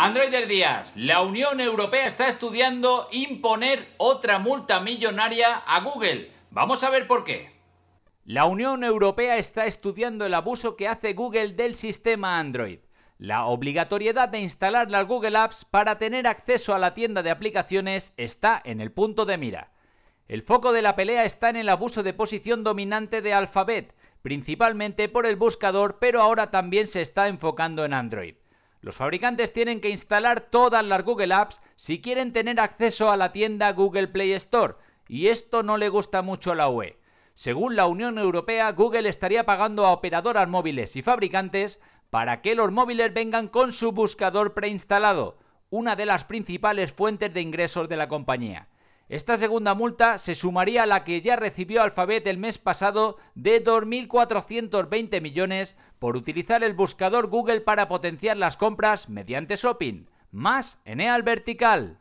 Android Díaz, la Unión Europea está estudiando imponer otra multa millonaria a Google. Vamos a ver por qué. La Unión Europea está estudiando el abuso que hace Google del sistema Android. La obligatoriedad de instalar las Google Apps para tener acceso a la tienda de aplicaciones está en el punto de mira. El foco de la pelea está en el abuso de posición dominante de Alphabet, principalmente por el buscador, pero ahora también se está enfocando en Android. Los fabricantes tienen que instalar todas las Google Apps si quieren tener acceso a la tienda Google Play Store, y esto no le gusta mucho a la UE. Según la Unión Europea, Google estaría pagando a operadoras móviles y fabricantes para que los móviles vengan con su buscador preinstalado, una de las principales fuentes de ingresos de la compañía. Esta segunda multa se sumaría a la que ya recibió Alphabet el mes pasado de 2.420 millones por utilizar el buscador Google para potenciar las compras mediante shopping, más Eneal Vertical.